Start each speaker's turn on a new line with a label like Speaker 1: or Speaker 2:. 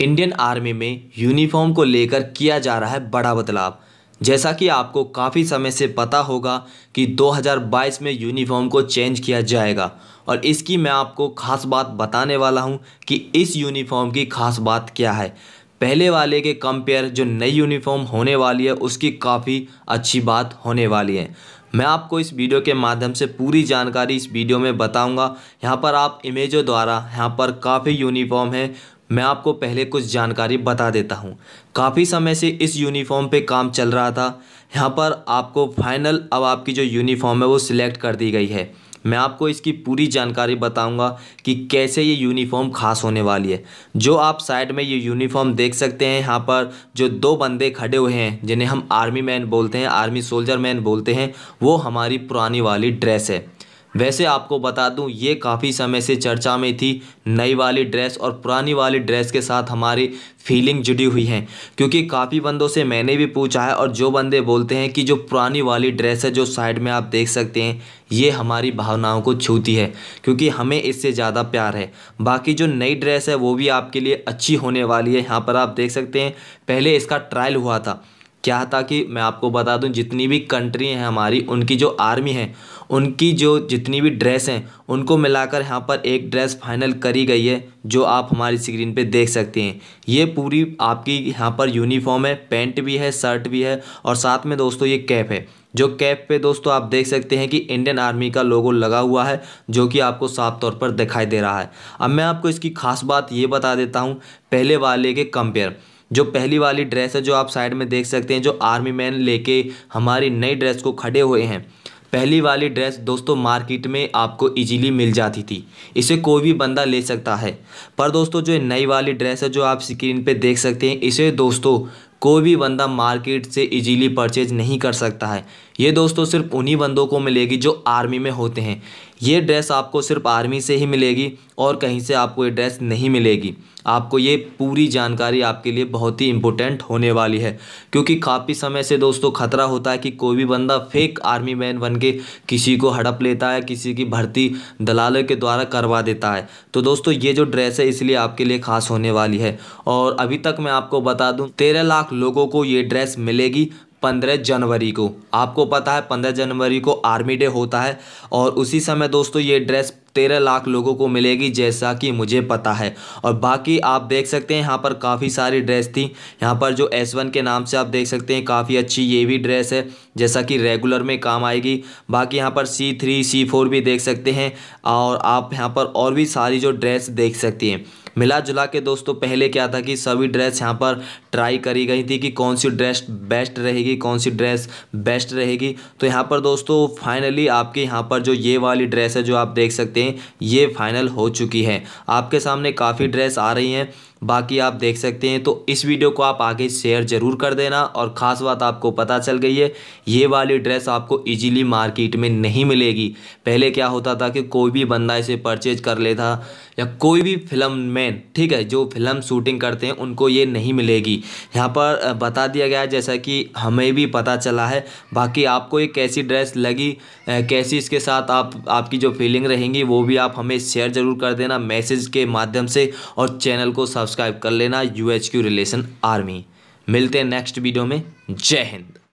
Speaker 1: Indian army में uniform को लेकर किया जा रहा है बड़ा बदलाव जैसा कि आपको काफ़ी समय से पता होगा कि 2022 में यूनिफॉर्म को चेंज किया जाएगा और इसकी मैं आपको खास बात बताने वाला हूं कि इस यूनिफॉर्म की खास बात क्या है पहले वाले के कंपेयर जो नई यूनिफॉर्म होने वाली है उसकी काफ़ी अच्छी बात होने वाली है मैं आपको इस वीडियो के माध्यम से पूरी जानकारी इस वीडियो में बताऊंगा यहाँ पर आप इमेजों द्वारा यहाँ पर काफ़ी यूनिफॉर्म है मैं आपको पहले कुछ जानकारी बता देता हूँ काफ़ी समय से इस यूनिफॉर्म पे काम चल रहा था यहाँ पर आपको फाइनल अब आपकी जो यूनिफॉर्म है वो सिलेक्ट कर दी गई है मैं आपको इसकी पूरी जानकारी बताऊंगा कि कैसे ये यूनिफॉर्म खास होने वाली है जो आप साइड में ये यूनिफॉर्म देख सकते हैं यहाँ पर जो दो बंदे खड़े हुए हैं जिन्हें हम आर्मी मैन बोलते हैं आर्मी सोल्जर मैन बोलते हैं वो हमारी पुरानी वाली ड्रेस है वैसे आपको बता दूं ये काफ़ी समय से चर्चा में थी नई वाली ड्रेस और पुरानी वाली ड्रेस के साथ हमारी फीलिंग जुड़ी हुई है क्योंकि काफ़ी बंदों से मैंने भी पूछा है और जो बंदे बोलते हैं कि जो पुरानी वाली ड्रेस है जो साइड में आप देख सकते हैं ये हमारी भावनाओं को छूती है क्योंकि हमें इससे ज़्यादा प्यार है बाकी जो नई ड्रेस है वो भी आपके लिए अच्छी होने वाली है यहाँ पर आप देख सकते हैं पहले इसका ट्रायल हुआ था क्या था कि मैं आपको बता दूं जितनी भी कंट्री हैं हमारी उनकी जो आर्मी है उनकी जो जितनी भी ड्रेस हैं उनको मिलाकर यहाँ पर एक ड्रेस फाइनल करी गई है जो आप हमारी स्क्रीन पे देख सकते हैं ये पूरी आपकी यहाँ पर यूनिफॉर्म है पैंट भी है शर्ट भी है और साथ में दोस्तों ये कैप है जो कैप पे दोस्तों आप देख सकते हैं कि इंडियन आर्मी का लोगो लगा हुआ है जो कि आपको साफ तौर पर दिखाई दे रहा है अब मैं आपको इसकी खास बात ये बता देता हूँ पहले वाले के कंपेयर जो पहली वाली ड्रेस है जो आप साइड में देख सकते हैं जो आर्मी मैन लेके हमारी नई ड्रेस को खड़े हुए हैं पहली वाली ड्रेस दोस्तों मार्केट में आपको इजीली मिल जाती थी इसे कोई भी बंदा ले सकता है पर दोस्तों जो नई वाली ड्रेस है जो आप स्क्रीन पे देख सकते हैं इसे दोस्तों कोई भी बंदा मार्केट से इजीली परचेज नहीं कर सकता है ये दोस्तों सिर्फ उन्हीं बंदों को मिलेगी जो आर्मी में होते हैं ये ड्रेस आपको सिर्फ आर्मी से ही मिलेगी और कहीं से आपको ये ड्रेस नहीं मिलेगी आपको ये पूरी जानकारी आपके लिए बहुत ही इम्पोर्टेंट होने वाली है क्योंकि काफ़ी समय से दोस्तों खतरा होता है कि कोई भी बंदा फेक आर्मी मैन बन के किसी को हड़प लेता है किसी की भर्ती दलालों के द्वारा करवा देता है तो दोस्तों ये जो ड्रेस है इसलिए आपके लिए ख़ास होने वाली है और अभी तक मैं आपको बता दूँ तेरह लाख लोगों को ये ड्रेस मिलेगी पंद्रह जनवरी को आपको पता है पंद्रह जनवरी को आर्मी डे होता है और उसी समय दोस्तों ये ड्रेस तेरह लाख लोगों को मिलेगी जैसा कि मुझे पता है और बाकी आप देख सकते हैं यहाँ पर काफ़ी सारी ड्रेस थी यहाँ पर जो एस वन के नाम से आप देख सकते हैं काफ़ी अच्छी ये भी ड्रेस है जैसा कि रेगुलर में काम आएगी बाकी यहाँ पर सी थ्री सी फोर भी देख सकते हैं और आप यहाँ पर और भी सारी जो ड्रेस देख सकती हैं मिला जुला के दोस्तों पहले क्या था कि सभी ड्रेस यहाँ पर ट्राई करी गई थी कि कौन सी ड्रेस बेस्ट रहेगी कौन सी ड्रेस बेस्ट रहेगी तो यहाँ पर दोस्तों फाइनली आपके यहाँ पर जो ये वाली ड्रेस है जो आप देख सकते हैं ये फाइनल हो चुकी है आपके सामने काफ़ी ड्रेस आ रही हैं बाकी आप देख सकते हैं तो इस वीडियो को आप आगे शेयर ज़रूर कर देना और ख़ास बात आपको पता चल गई है ये वाली ड्रेस आपको इजीली मार्केट में नहीं मिलेगी पहले क्या होता था कि कोई भी बंदा इसे परचेज कर लेता या कोई भी फिल्म मैन ठीक है जो फिल्म शूटिंग करते हैं उनको ये नहीं मिलेगी यहाँ पर बता दिया गया है जैसा कि हमें भी पता चला है बाकी आपको ये कैसी ड्रेस लगी कैसी इसके साथ आप आपकी जो फीलिंग रहेंगी वो भी आप हमें शेयर ज़रूर कर देना मैसेज के माध्यम से और चैनल को सब सब्सक्राइब कर लेना यू रिलेशन आर्मी मिलते हैं नेक्स्ट वीडियो में जय हिंद